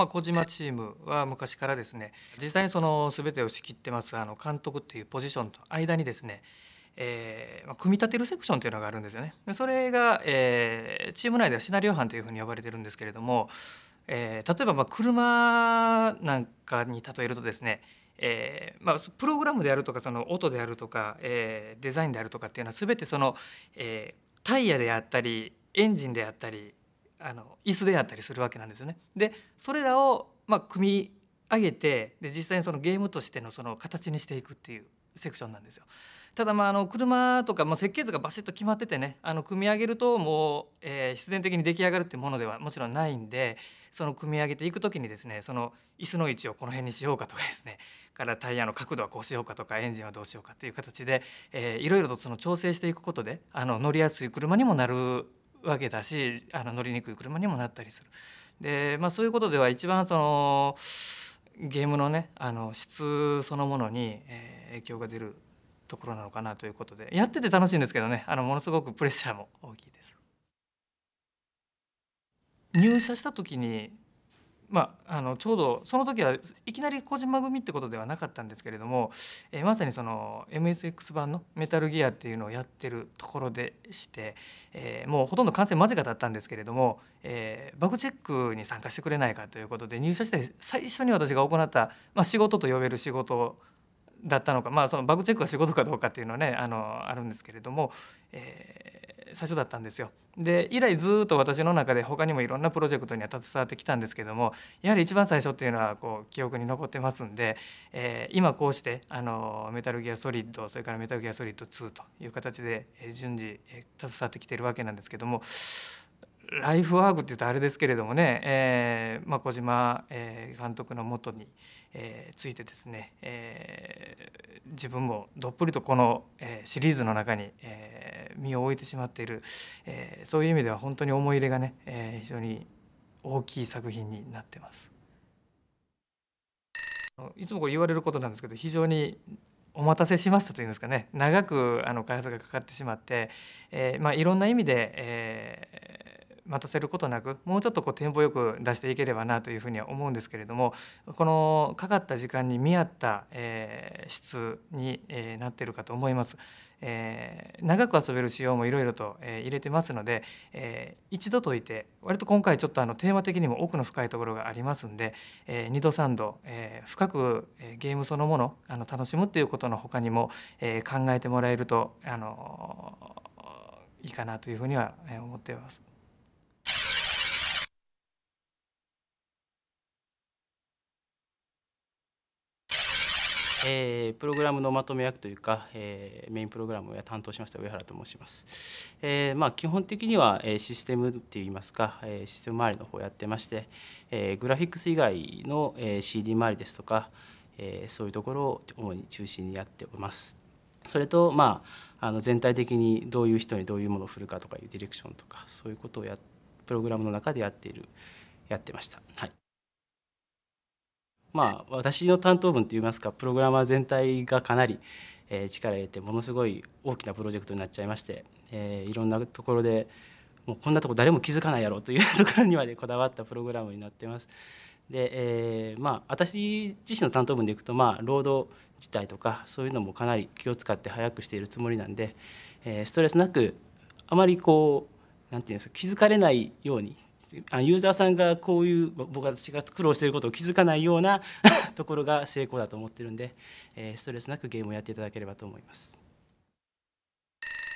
まあ、小島チームは昔からですね実際にその全てを仕切ってますあの監督っていうポジションと間にですねえーまあ、組み立てるセクションというのがあるんですよね。でそれが、えー、チーム内ではシナリオ班というふうに呼ばれてるんですけれども、えー、例えばまあ車なんかに例えるとですね、えーまあ、プログラムであるとかその音であるとか、えー、デザインであるとかっていうのは全てその、えー、タイヤであったりエンジンであったりあの椅子であったりするわけなんですよね。でそれらをまあ組み上げてで実際にそのゲームとしてのその形にしていくっていうセクションなんですよ。ただまああの車とかも設計図がバシッと決まっててねあの組み上げるともう、え必然的に出来上がるっていうものではもちろんないんでその組み上げていく時にですねその椅子の位置をこの辺にしようかとかですね からタイヤの角度はこうしようかとかエンジンはどうしようかっていう形で、えいろいろとその調整していくことであの乗りやすい車にもなるわけだしあの乗りにくい車にもなったりする。でまあ、そういうことでは一番そのゲームのねあの質そのものに、えー、影響が出るところなのかなということでやってて楽しいんですけどねあのものすごくプレッシャーも大きいです。入社した時にまあ、あのちょうどその時はいきなり小島組ってことではなかったんですけれども、えー、まさにその MSX 版の「メタルギア」っていうのをやってるところでして、えー、もうほとんど完成間近だったんですけれども、えー、バグチェックに参加してくれないかということで入社して最初に私が行った、まあ、仕事と呼べる仕事だったのか、まあ、そのバグチェックは仕事かどうかっていうのはねあのあるんですけれども、え最初だったんですよ。で以来ずっと私の中で他にもいろんなプロジェクトには携わってきたんですけどもやはり一番最初っていうのはこう記憶に残ってますんで、えー、今こうしてあのメタルギアソリッドそれからメタルギアソリッド2という形で順次携わってきてるわけなんですけどもライフワークって言うとあれですけれどもね、えーまあ、小島、えー、監督のもとに、えー、ついてですね、えー、自分もどっぷりとこの、えー、シリーズの中に、えー、身を置いてしまっている、えー、そういう意味では本当に思い入れがね、えー、非常に大きい作品になってます。いつもこれ言われることなんですけど非常にお待たせしましたというんですかね長くあの開発がかかってしまって、えーまあ、いろんな意味で、えー、待たせることなくもうちょっとこうテンポよく出していければなというふうには思うんですけれどもこのかかった時間に見合った、えー、質に、えー、なってるかと思います。えー、長く遊べる仕様もいろいろと、えー、入れてますので、えー、一度解いて割と今回ちょっとあのテーマ的にも奥の深いところがありますんで、えー、2度3度、えー、深く、えー、ゲームそのものあの楽しむっていうことのほかにも、えー、考えてもらえるとあのいいかなというふうには思っています。えー、プログラムのまとめ役というか、えー、メインプログラムを担当しました上原と申します。えー、まあ、基本的には、えシステムっていいますか、えシステム周りの方をやってまして、えグラフィックス以外の、え CD 周りですとか、えそういうところを主に中心にやっております。それと、まあ、あの全体的にどういう人にどういうものを振るかとかいうディレクションとかそういうことをやプログラムの中でやっているやってました。はいまあ、私の担当分といいますかプログラマー全体がかなり、えー、力を入れてものすごい大きなプロジェクトになっちゃいまして、えー、いろんなところでもうこんなとこ誰も気づかないやろという ところにまでこだわったプログラムになってます。で、えー、まあ私自身の担当分でいくとまあ労働自体とかそういうのもかなり気を使って早くしているつもりなんで、えー、ストレスなくあまりこうなんていうんですか気づかれないようにあユーザーさんがこういう僕たちが苦労していることを気づかないような ところが成功だと思ってるんで、えー、ストレスなくゲームをやっていただければと思います。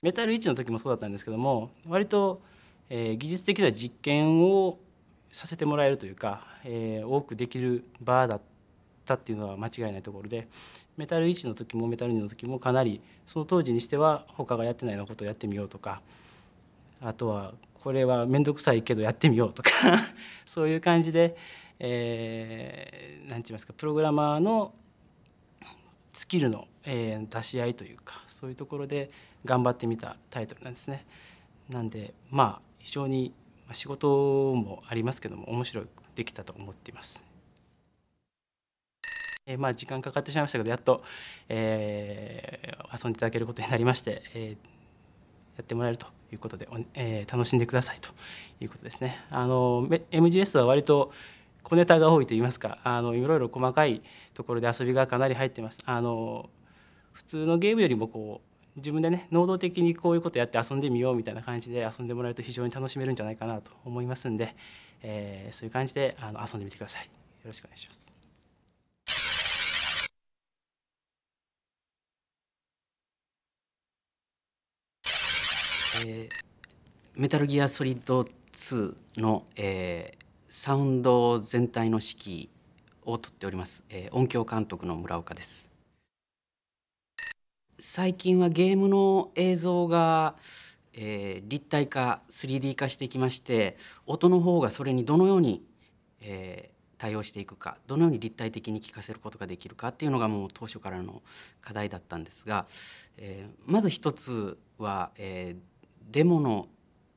メタル1の時もそうだったんですけども割と、えー、技術的な実験をさせてもらえるというか、えー、多くできる場だったっていうのは間違いないところでメタル1の時もメタル2の時もかなりその当時にしては他がやってないようなことをやってみようとかあとはこれは面倒くさいけどやってみようとか そういう感じで何、えー、て言いますかプログラマーのスキルの、えー、出し合いというかそういうところで頑張ってみたタイトルなんですね。なんでまあ非常に仕事もありますけども面白くできたと思っています。えー、まあ時間かかってしまいましたけどやっと、えー、遊んでいただけることになりまして、えー、やってもらえるということで、えー、楽しんでくださいということですね。あの MGS は割と小ネタが多いと言いますかあのいろいろ細かいところで遊びがかなり入ってます。あの普通のゲームよりもこう自分でね能動的にこういうことやって遊んでみようみたいな感じで遊んでもらえると非常に楽しめるんじゃないかなと思いますんで、えー、そういう感じであの遊んでみてください。よろしくお願いします。えー、メタルギアソリッド2の、えー、サウンド全体の指揮をとっております、えー、音響監督の村岡です最近はゲームの映像が、えー、立体化 3D 化してきまして音の方がそれにどのように、えー、対応していくかどのように立体的に聞かせることができるかっていうのがもう当初からの課題だったんですが、えー、まず一つは、えー、デモの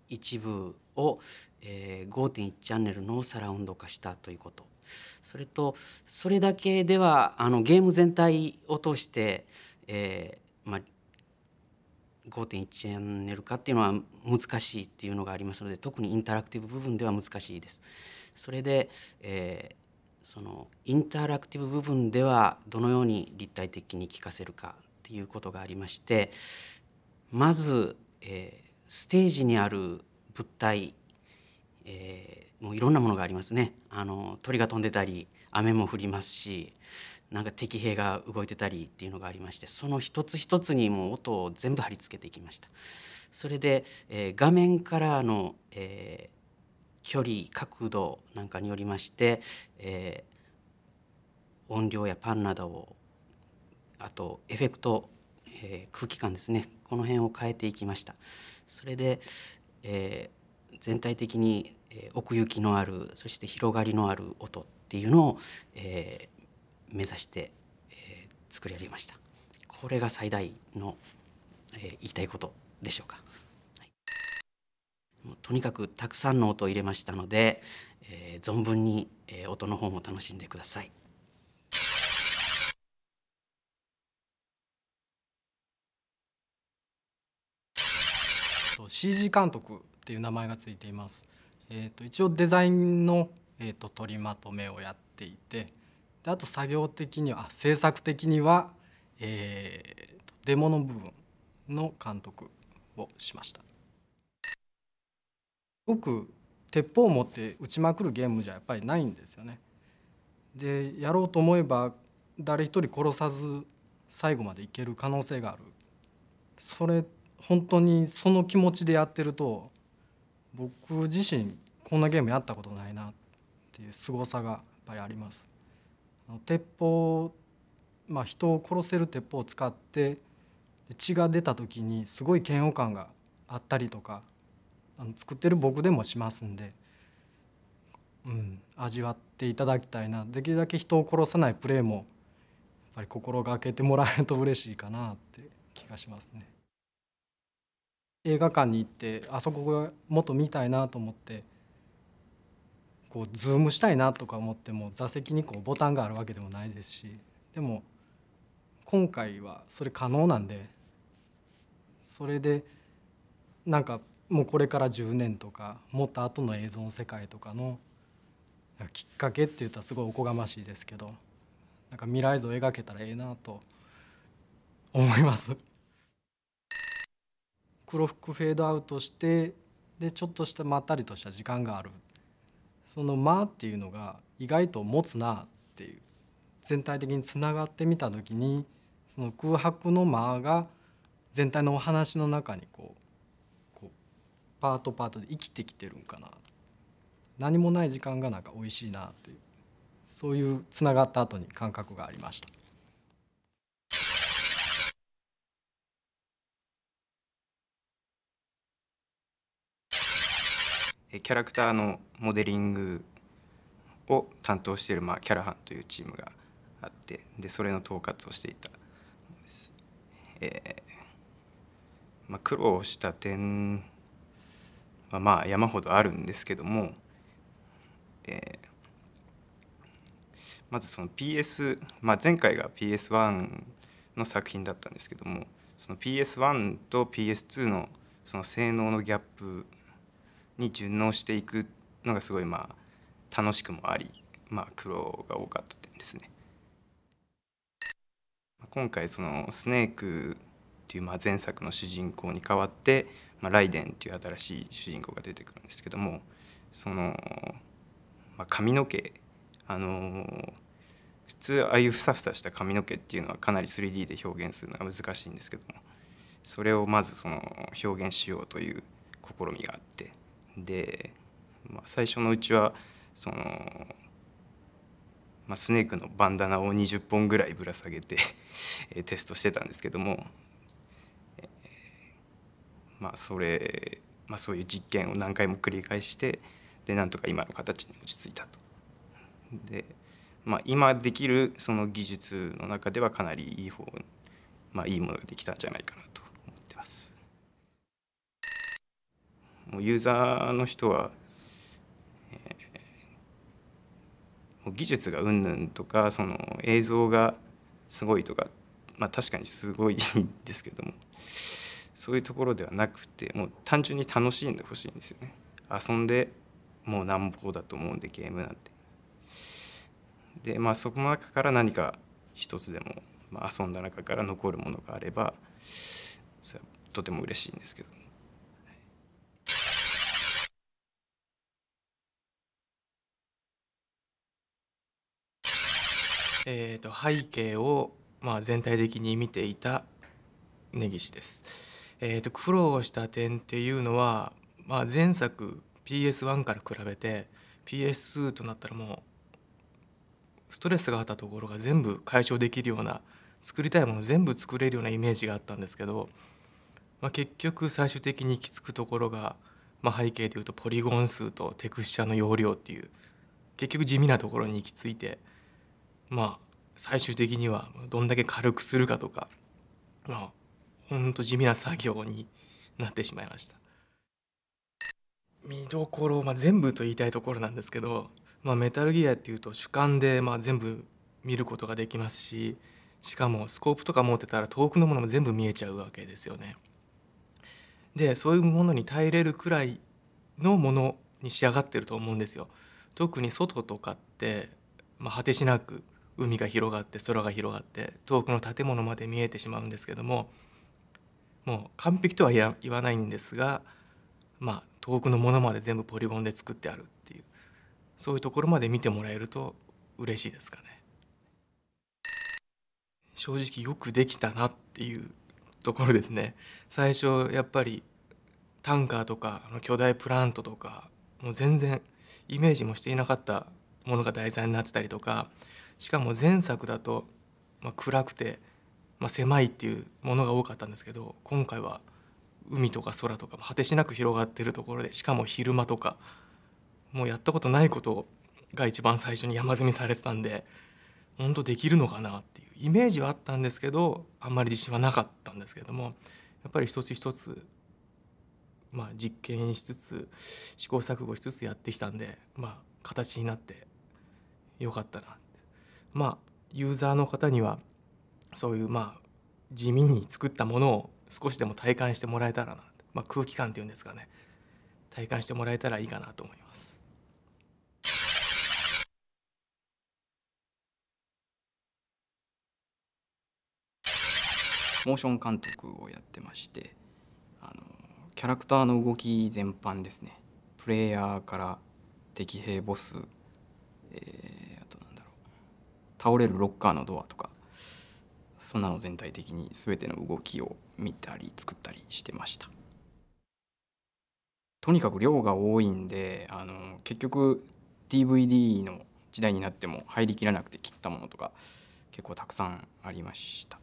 一部を、えー、5.1チャンネルのサラウンド化したということそれとそれだけではあのゲーム全体を通して、えーまあ、5.1チャンネル化っていうのは難しいっていうのがありますので特にインタラクティブ部分では難しいです。それで、えー、そのインタラクティブ部分ではどのように立体的に聞かせるかということがありましてまず、えー、ステージにある物体、えー、もういろんなものがありますねあの鳥が飛んでたり雨も降りますしなんか敵兵が動いてたりっていうのがありましてその一つ一つにもう音を全部貼り付けていきましたそれで、えー、画面からの、えー、距離角度なんかによりまして、えー、音量やパンなどをあとエフェクト、えー、空気感ですねこの辺を変えていきましたそれで、えー、全体的に奥行きのあるそして広がりのある音っていうのを、えー、目指して、えー、作り上げましたこれが最大の、えー、言いたいことでしょうか、はい、とにかくたくさんの音を入れましたので、えー、存分に、え音の方も楽しんでください CG 監督っていう名前がついています。えーと、一応デザインの、えーと、取りまとめをやっていてであと作業的にはあ制作的には、えー、デモの部分の監督をしました。すく鉄砲を持って撃ちまくるゲームじゃやっぱりないんですよね。でやろうと思えば誰一人殺さず最後までいける可能性があるそれ本当にその気持ちでやってると僕自身こんなゲームやったことないなっていう凄さがやっぱりあります。鉄砲まあ、人を殺せる鉄砲を使って血が出た時にすごい嫌悪感があったりとかあの作ってる僕でもしますんで、うん、味わっていただきたいなできるだけ人を殺さないプレーもやっぱり心がけてもらえると嬉しいかなって気がしますね。映画館に行ってあそこがもっと見たいなと思ってこうズームしたいなとか思っても座席にこうボタンがあるわけでもないですしでも今回はそれ可能なんでそれでなんかもうこれから10年とかもっと後の映像の世界とかのきっかけって言ったらすごいおこがましいですけどなんか未来像描けたらええなと思います。黒服フェードアウトしてでちょっとしたまったりとした時間があるその「間」っていうのが意外と持つなっていう全体的につながってみた時にその空白の「間」が全体のお話の中にこうこうパートパートで生きてきてるんかな何もない時間がなんか美味しいなっていうそういうつながった後に感覚がありました。キャラクターのモデリングを担当している、まあ、キャラハンというチームがあってでそれの統括をしていたえー、まあ、苦労した点はまあ山ほどあるんですけども、えー、まずその PS、まあ、前回が PS1 の作品だったんですけどもその PS1 と PS2 のその性能のギャップに順応していくのがすごいまあ楽しくもあり、まあ、苦労が多かった点ですね。今回そのスネークっていうまあ前作の主人公に代わって、まあ、ライデンっていう新しい主人公が出てくるんですけどもその、まあ、髪の毛あの普通ああいうふさふさした髪の毛っていうのはかなり 3D で表現するのが難しいんですけどもそれをまずその表現しようという試みがあってで、まあ、最初のうちはその、まあ、スネークのバンダナを20本ぐらいぶら下げて テストしてたんですけども、えー、まあそれ、まあ、そういう実験を何回も繰り返してでなんとか今の形に落ち着いたと。でまあ、今できるその技術の中ではかなりいい方、まあ、いいものができたんじゃないかなともうユーザーの人は、えー、もう技術がうんぬんとかその映像がすごいとか、まあ、確かにすごいんですけどもそういうところではなくてもう単純に楽しんでほしいんですよね。遊んでもうなんぼだと思うんでゲームなんて。でまあそこの中から何か一つでも、まあ、遊んだ中から残るものがあればそれはとても嬉しいんですけど。えーと、背景を、まあ、全体的に見ていた根岸です。えーと、と苦労した点っていうのは、まあ、前作 PS1 から比べて PS2 となったらもうストレスがあったところが全部解消できるような作りたいもの全部作れるようなイメージがあったんですけど、まあ、結局最終的に行き着くところが、まあ、背景でいうとポリゴン数とテクスチャの容量っていう結局地味なところに行き着いてまあ最終的にはどんだけ軽くするかとかまあほんと地味な作業になってしまいました見どころ、まあ、全部と言いたいところなんですけど、まあ、メタルギアっていうと主観でまあ全部見ることができますししかもスコープとか持ってたら遠くのものも全部見えちゃうわけですよね。でそういうものに耐えれるくらいのものに仕上がってると思うんですよ。特に外とかって、まあ、果てしなく海が広がって空が広がって遠くの建物まで見えてしまうんですけどももう完璧とは言わないんですが、まあ、遠くのものまで全部ポリゴンで作ってあるっていうそういうところまで見てもらえると嬉しいですかね。正直よくできたなっていうところですね。最初やっぱりタンカーとかあの巨大プラントとかもう全然イメージもしていなかったものが題材になってたりとかしかも前作だと、まあ、暗くて、まあ、狭いっていうものが多かったんですけど今回は海とか空とか果てしなく広がってるところでしかも昼間とかもうやったことないことが一番最初に山積みされてたんで本当できるのかなっていうイメージはあったんですけどあんまり自信はなかったんですけどもやっぱり一つ一つ、まあ、実験しつつ試行錯誤しつつやってきたんで、まあ、形になってよかったなまあユーザーの方にはそういうまあ地味に作ったものを少しでも体感してもらえたらな、まあ、空気感っていうんですかね体感してもらえたらいいかなと思います。モーション監督をやってましてあのキャラクターの動き全般ですねプレイヤーから敵兵ボス、えー倒れるロッカーのドアとかそんなの全体的に全ての動きを見たり作ったりしてましたとにかく量が多いんであの結局 DVD の時代になっても入りきらなくて切ったものとか結構たくさんありました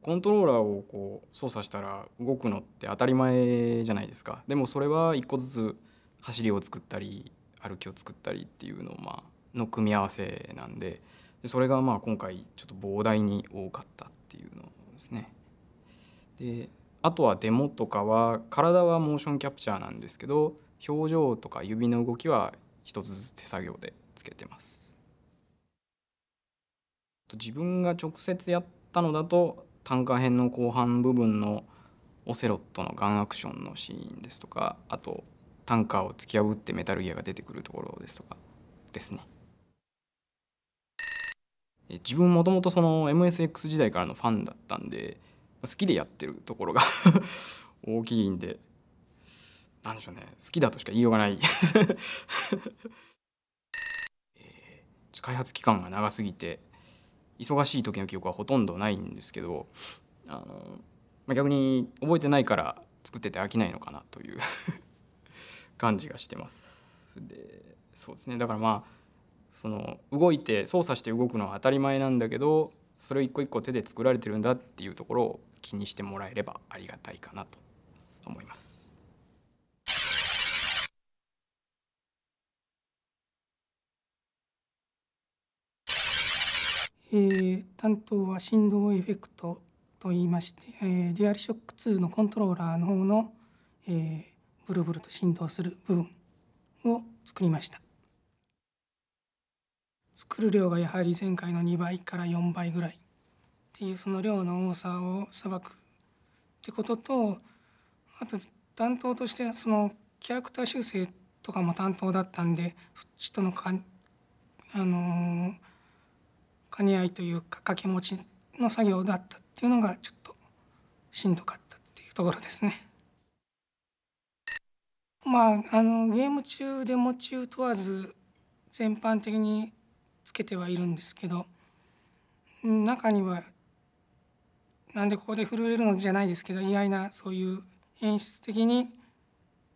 コントローラーをこう操作したら動くのって当たり前じゃないですかでもそれは一個ずつ走りを作ったり歩きを作ったりっていうのをまあの組み合わせなんでそれがまあ今回ちょっと膨大に多かったっていうのですね。であとはデモとかは体はモーションキャプチャーなんですけど表情とか指の動きは一つずつ手作業でつけてます。自分が直接やったのだと単価編の後半部分のオセロットのガンアクションのシーンですとかあとタンカーを突き破ってメタルギアが出てくるところですとかですね。自分もともとその MSX 時代からのファンだったんで好きでやってるところが 大きいんで何でしょうね好きだとしか言いようがないえ開発期間が長すぎて忙しい時の記憶はほとんどないんですけどあの、まあ、逆に覚えてないから作ってて飽きないのかなという 感じがしてます。でそうですねだからまあその動いて操作して動くのは当たり前なんだけどそれを一個一個手で作られてるんだっていうところを気にしてもらえればありがたいかなと思います。えー、担当は振動エフェクトといいまして、えー、デュアルショック2のコントローラーの方の、えー、ブルブルと振動する部分を作りました。作る量がやはり前回の2倍から4倍ぐらいっていうその量の多さをさばくってこととあと担当としてそのキャラクター修正とかも担当だったんでそっちとのか、あの兼ね合いというか掛け持ちの作業だったっていうのがちょっとしんどかったっていうところですね。まあ、あのゲーム中でも中問わず全般的にけてはいるんですけど中にはなんでここで震えるのじゃないですけど意外なそういう演出的に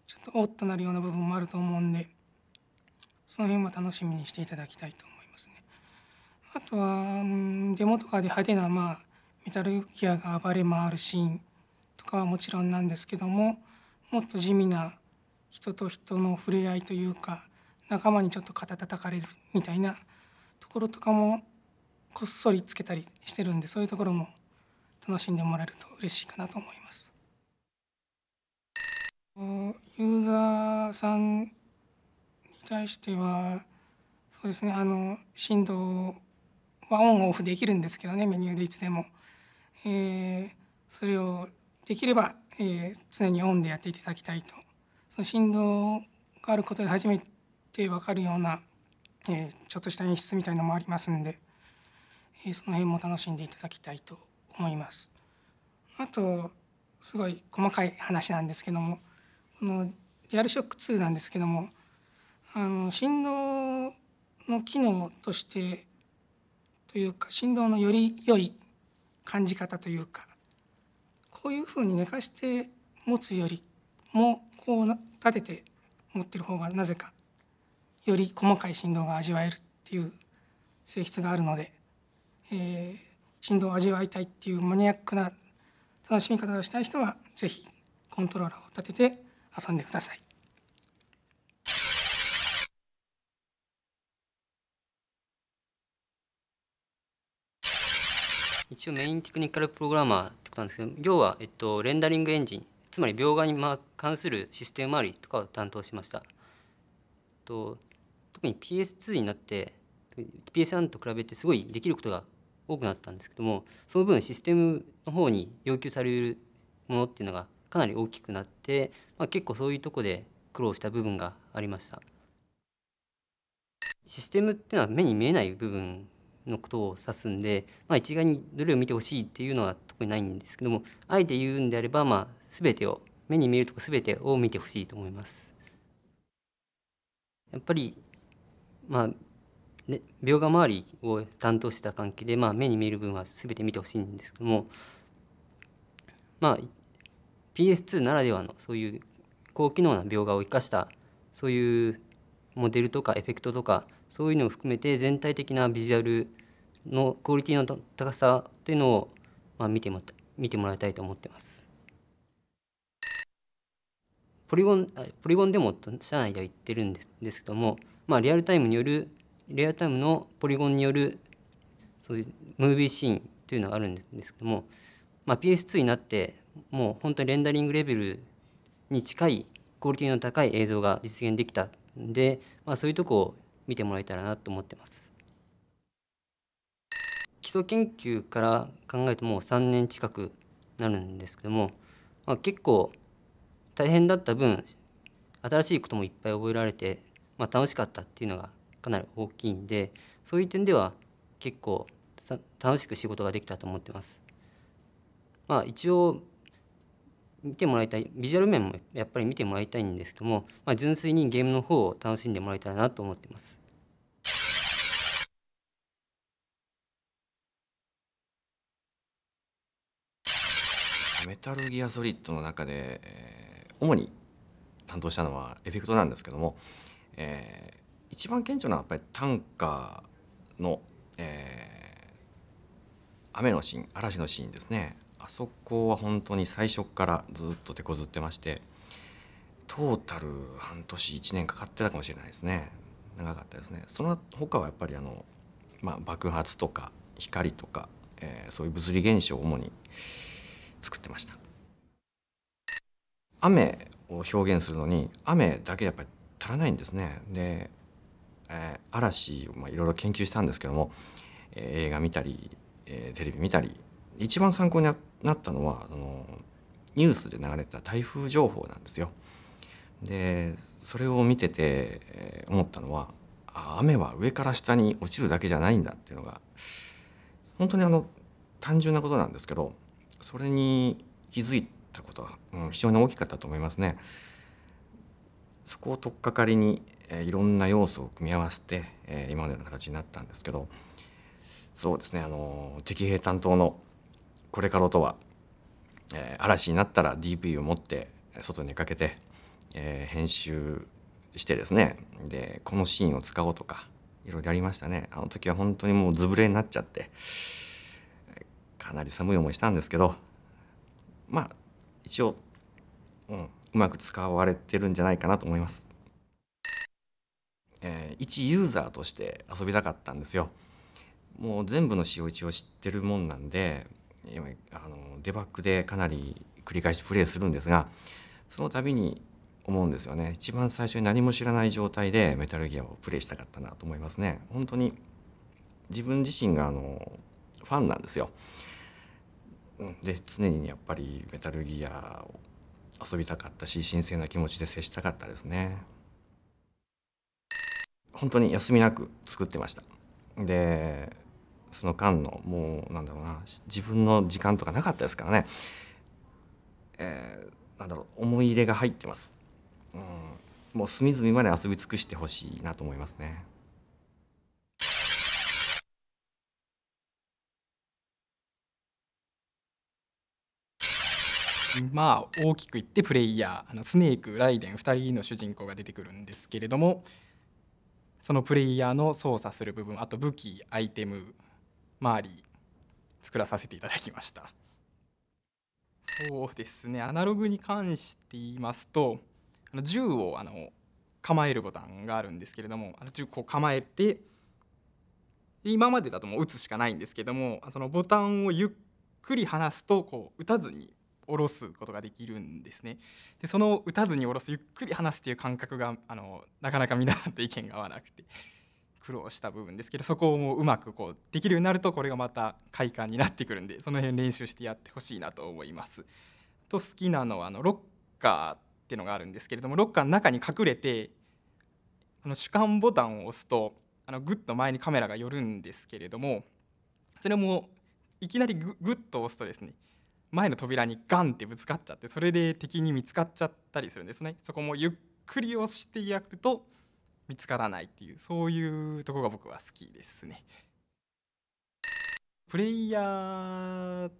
ちょっとおっとなるような部分もあると思うんでその辺も楽しみにしていただきたいと思いますね。あとはデモとかで派手なまあメタルギアが暴れ回るシーンとかはもちろんなんですけどももっと地味な人と人の触れ合いというか仲間にちょっと肩叩かれるみたいなところとかもこっそりつけたりしてるんでそういうところも楽しんでもらえると嬉しいかなと思います。ユーザーさんに対してはそうですねあの振動はオンオフできるんですけどねメニューでいつでも、えー、それをできれば、えー、常にオンでやっていただきたいとその振動があることで初めて分かるようなえー、ちょっとした演出みたいのもありますんで、えー、その辺も楽しんでいただきたいと思います。あとすごい細かい話なんですけどもこのャルショック2なんですけどもあの振動の機能としてというか振動のより良い感じ方というかこういうふうに寝かして持つよりもこう立てて持ってる方がなぜかより細かい振動が味わえるっていう性質があるので、えー、振動を味わいたいっていうマニアックな楽しみ方をしたい人は是非コントローラーを立てて遊んでください。一応メインテクニカルプログラマーってことなんですけど要は、えっと、レンダリングエンジンつまり描画に関するシステム周りとかを担当しました。と特に PS2 になって PS1 と比べてすごいできることが多くなったんですけどもその分システムの方に要求されるものっていうのがかなり大きくなって、まあ、結構そういうとこで苦労した部分がありましたシステムっていうのは目に見えない部分のことを指すんで、まあ、一概にどれを見てほしいっていうのは特にないんですけどもあえて言うんであれば、まあ、全てを目に見えるとこ全てを見てほしいと思いますやっぱりまあね、描画周りを担当した関係で、まあ、目に見える分は全て見てほしいんですけども、まあ、PS2 ならではのそういう高機能な描画を生かしたそういうモデルとかエフェクトとかそういうのを含めて全体的なビジュアルのクオリティの高さっていうのを、まあ、見ても見てもらいたいと思ってます。ポリゴンポリゴンデモと社内では言ってるんですですけどもまあ、リアルタイムによるリアルタイムのポリゴンによるそういうムービーシーンというのがあるんですけども、まあ、PS2 になってもう本当にレンダリングレベルに近いクオリティの高い映像が実現できたんで、まあ、そういうとこを見てもらえたらなと思ってます。基礎研究から考えるともう3年近くなるんですけども、まあ、結構大変だった分新しいこともいっぱい覚えられてまあ、楽しかったっていうのがかなり大きいんでそういう点では結構楽しく仕事ができたと思ってます。まあ、一応見てもらいたいビジュアル面もやっぱり見てもらいたいんですけども、まあ、純粋にゲームの方を楽しんでもらいたいなと思ってます。メタルギアソリッドの中で、えー、主に担当したのはエフェクトなんですけどもえー、一番顕著なやっぱり短歌の、えー、雨のシーン嵐のシーンですねあそこは本当に最初からずっと手こずってましてトータル半年1年かかってたかもしれないですね長かったですねその他はやっぱりあの、まあ、爆発とか光とか、えー、そういう物理現象を主に作ってました雨を表現するのに雨だけやっぱり足らないんですね。で、えー、嵐をいろいろ研究したんですけども、えー、映画見たり、えー、テレビ見たり一番参考になったのはあのニュースで流れた台風情報なんですよ。でそれを見てて、え思ったのは雨は上から下に落ちるだけじゃないんだっていうのが本当にあの単純なことなんですけどそれに気づいたことは、うん、非常に大きかったと思いますね。そこを取っかかりに、えいろんな要素を組み合わせて、え今までの形になったんですけどそうですねあの敵兵担当のこれからとは、え嵐になったら DV を持って外に出かけて、え編集してですねでこのシーンを使おうとかいろいろありましたねあの時は本当にもうずぶれになっちゃってかなり寒い思いしたんですけどまあ一応、うん、うまく使われてるんじゃないかなと思います。えー、一ユーザーとして遊びたかったんですよ。もう全部の仕様一を知ってるもんなんであのデバッグでかなり繰り返しプレイするんですがその度に思うんですよね一番最初に何も知らない状態でメタルギアをプレイしたかったなと思いますね本当に自分自身があのファンなんですよで常にやっぱりメタルギアを遊びたかったし神聖な気持ちで接したかったですね本当に休みなく作ってましたでその間のもうなんだろうな自分の時間とかなかったですからね、えー、なんだろう思い入れが入ってます、うん、もう隅々まで遊び尽くしてほしいなと思いますねまあ大きく言ってプレイヤーあのスネークライデン2人の主人公が出てくるんですけれどもそのプレイヤーの操作する部分あと武器アイテム周り作らさせていただきましたそうですねアナログに関して言いますとあの銃をあの構えるボタンがあるんですけれどもあの銃こう構えて今までだともう撃つしかないんですけどもそのボタンをゆっくり離すとこう打たずに下ろすことができるんですね。でその打たずに下ろすゆっくり話すっていう感覚があのなかなか皆さんと意見が合わなくて苦労した部分ですけどそこをもううまくこうできるようになるとこれがまた快感になってくるんでその辺練習してやってほしいなと思います。と好きなのはあのロッカーっていうのがあるんですけれどもロッカーの中に隠れてあの主観ボタンを押すとあのグッと前にカメラが寄るんですけれどもそれもいきなりググッと押すとですね前の扉にガンってぶつかっちゃってそれで敵に見つかっちゃったりするんですねそこもゆっくり押してやると見つからないっていうそういうとこが僕は好きですねプレイヤー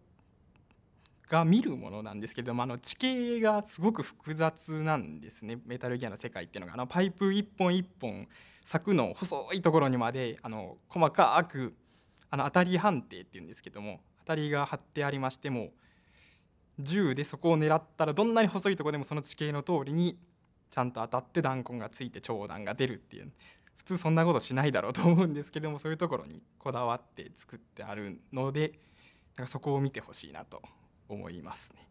が見るものなんですけどもあの地形がすごく複雑なんですねメタルギアの世界っていうのがあのパイプ一本一本柵の細いところにまであの細かくあの当たり判定っていうんですけども当たりが張ってありましても銃でそこを狙ったらどんなに細いとこでもその地形の通りにちゃんと当たって弾痕がついて長弾が出るっていう普通そんなことしないだろうと思うんですけどもそういうところにこだわって作ってあるのでだからそこを見てほしいなと思いますね。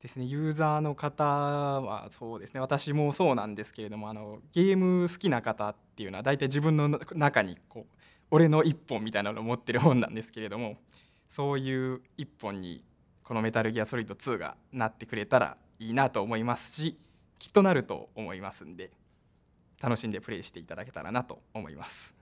ですねユーザーの方はそうですね私もそうなんですけれどもあのゲーム好きな方っていうのは大体自分の中にこう俺の一本みたいなのを持ってる本なんですけれどもそういう一本にこの「メタルギアソリッド2」がなってくれたらいいなと思いますしきっとなると思いますんで楽しんでプレイしていただけたらなと思います。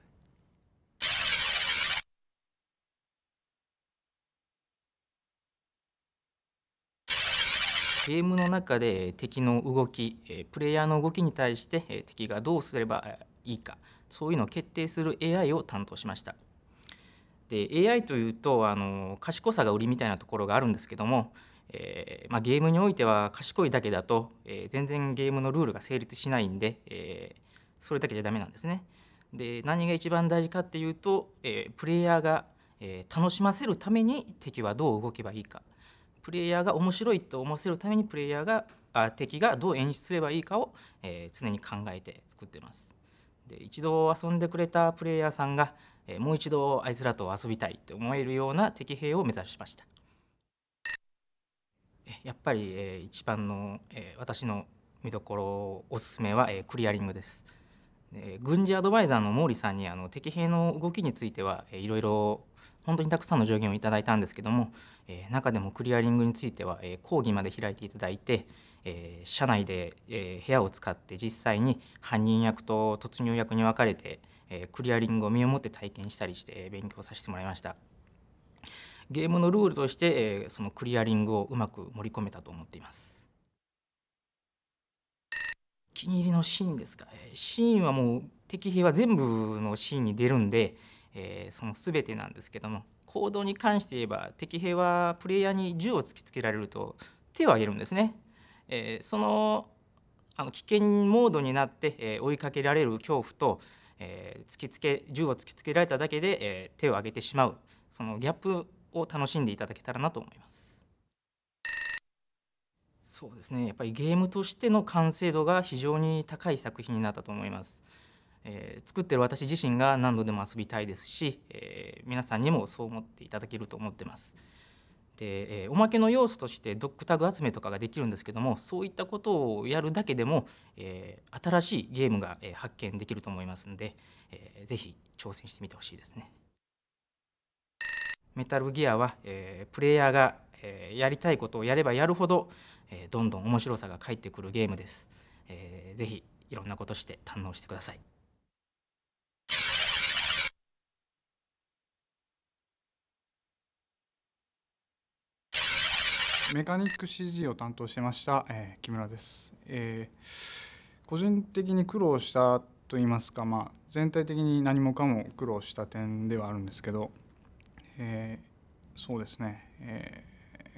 ゲームの中で敵の動きプレイヤーの動きに対して敵がどうすればいいかそういうのを決定する AI を担当しました。で AI というとあの賢さが売りみたいなところがあるんですけども、えー、まあ、ゲームにおいては賢いだけだと、えー、全然ゲームのルールが成立しないんで、えー、それだけじゃダメなんですね。で何が一番大事かっていうと、えプレイヤーが、え楽しませるために敵はどう動けばいいかプレイヤーが面白いと思わせるためにプレイヤーがあ敵がどう演出すればいいかを、え常に考えて作ってます。で一度遊んでくれたプレイヤーさんがえもう一度あいつらと遊びたいって思えるような敵兵を目指しましたやっぱり、え一番の、え私の見どころおすすめは、えクリアリングです、え軍事アドバイザーの毛利さんにあの敵兵の動きについては、えいろいろ本当にたくさんの助言をいただいたんですけども、え中でもクリアリングについては、え講義まで開いていただいて、え社内で、え部屋を使って実際に犯人役と突入役に分かれて、えクリアリングを身をもって体験したりして、え勉強させてもらいました。ゲームのルールとして、えそのクリアリングをうまく盛り込めたと思っています。気に入りのシーンですか、えシーンはもう敵兵は全部のシーンに出るんで、えその全てなんですけども行動に関して言えば敵兵はプレイヤーに銃を突きつけられると手を挙げるんですね。えそのあの危険モードになって、え追いかけられる恐怖と、えー、突きつけ銃を突きつけられただけで、えー、手を挙げてしまうそのギャップを楽しんでいただけたらなと思います。そうですねやっぱりゲームとしての完成度が非常に高い作品になったと思います。えー、作ってる私自身が何度でも遊びたいですし、え皆さんにもそう思っていただけると思ってます。で、えー、おまけの要素としてドッグタグ集めとかができるんですけどもそういったことをやるだけでも、えー、新しいゲームが、え発見できると思いますので、えー、ぜひ挑戦してみてほしいですね。メタルギアは、えー、プレイヤーが、えー、やりたいことをやればやるほど、えー、どんどん面白さが返ってくるゲームです。えー、ぜひいろんなことして堪能してください。メカニック CG を担当してました、えー、木村です、えー、個人的に苦労したと言いますか、まあ、全体的に何もかも苦労した点ではあるんですけど、えー、そうですね、え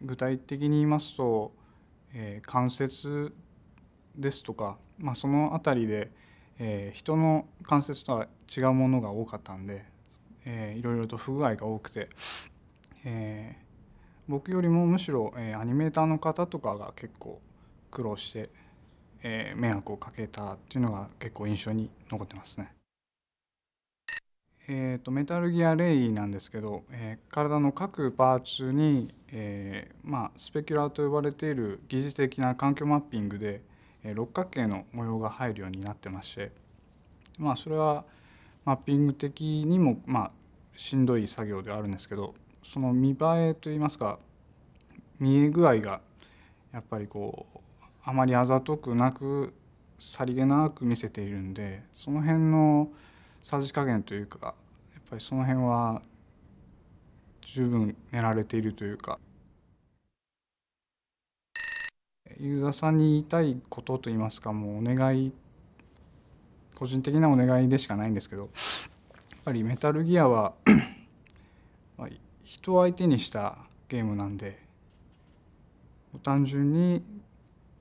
ー、具体的に言いますと、えー、関節ですとか、まあ、その辺りで、えー、人の関節とは違うものが多かったんで、えー、いろいろと不具合が多くて、えー僕よりもむしろ、えー、アニメーターの方とかが結構苦労して、えー、迷惑をかけたっていうのが結構印象に残ってますね。えーと、メタルギア・レイなんですけど、えー、体の各パーツに、えー、まあ、スペキュラーと呼ばれている疑似的な環境マッピングで、えー、六角形の模様が入るようになってまして、まあ、それはマッピング的にも、まあ、しんどい作業ではあるんですけどその見栄えといいますか見え具合がやっぱりこうあまりあざとくなくさりげなく見せているんでその辺のさじ加減というかやっぱりその辺は十分練られているというかユーザーさんに言いたいことといいますかもうお願い個人的なお願いでしかないんですけどやっぱりメタルギアはまあ、人を相手にしたゲームなんで単純に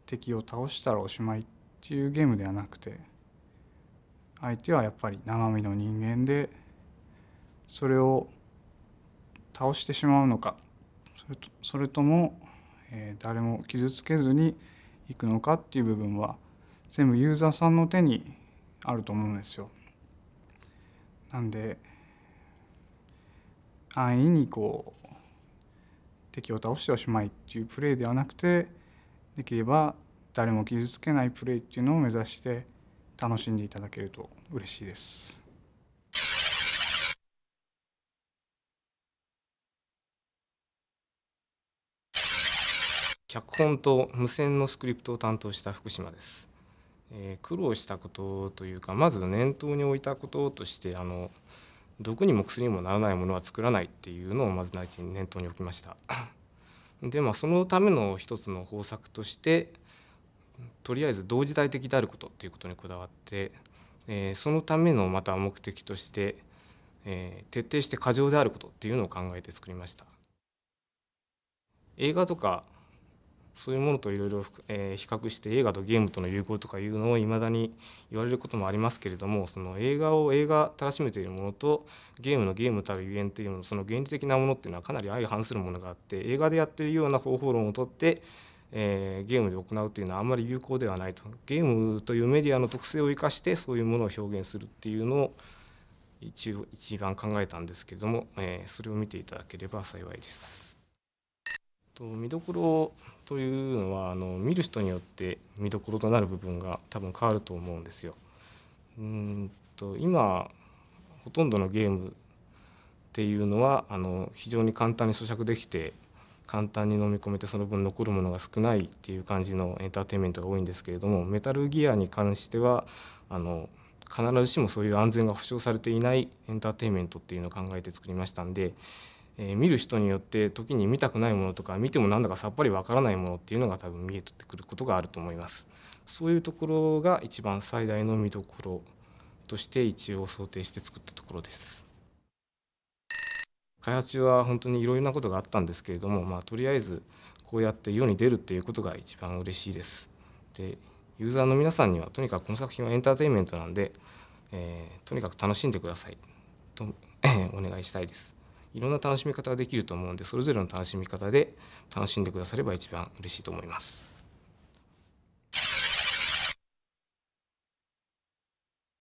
敵を倒したらおしまいっていうゲームではなくて相手はやっぱり生身の人間でそれを倒してしまうのかそれとそれとも、えー、誰も傷つけずにいくのかっていう部分は全部ユーザーさんの手にあると思うんですよ。なんで安易にこう敵を倒しておしまいっていうプレーではなくてできれば誰も傷つけないプレーっていうのを目指して楽しんでいただけると嬉しいです。脚本と無線のスクリプトを担当した福島です。えー、苦労したことというかまず念頭に置いたこととしてあの毒にも薬にもならないものは作らないっていうのをまず第一に念頭に置きました。でまあそのための一つの方策としてとりあえず同時代的であることっていうことにこだわって、えー、そのためのまた目的として、えー、徹底して過剰であることっていうのを考えて作りました。映画とかそういうものといろいろ比較して映画とゲームとの融合とかいうのをいまだに言われることもありますけれどもその映画を映画たらしめているものとゲームのゲームたるゆえんというのその現実的なものっていうのはかなり相反するものがあって映画でやってるような方法論をとってえー、ゲームで行うというのはあんまり有効ではないとゲームというメディアの特性を生かしてそういうものを表現するっていうのを一応一眼考えたんですけれども、えー、それを見ていただければ幸いです。と見どころというのはあの見る人によって見どころとなる部分が多分変わると思うんですよ。うんと今ほとんどのゲームっていうのはあの非常に簡単に咀嚼できて簡単に飲み込めてその分残るものが少ないっていう感じのエンターテインメントが多いんですけれどもメタルギアに関してはあの必ずしもそういう安全が保障されていないエンターテインメントっていうのを考えて作りましたんでえー、見る人によって時に見たくないものとか見てもなんだかさっぱりわからないものっていうのが多分見えてくることがあると思いますそういうところが一番最大の見どころとして一応想定して作ったところです開発中は本当にいろいろなことがあったんですけれども、まあ、とりあえずこうやって世に出るっていうことが一番嬉しいですでユーザーの皆さんにはとにかくこの作品はエンターテインメントなんで、えー、とにかく楽しんでくださいと、お願いしたいですいろんな楽しみ方ができると思うんでそれぞれの楽しみ方で楽しんでくだされば一番嬉しいと思います。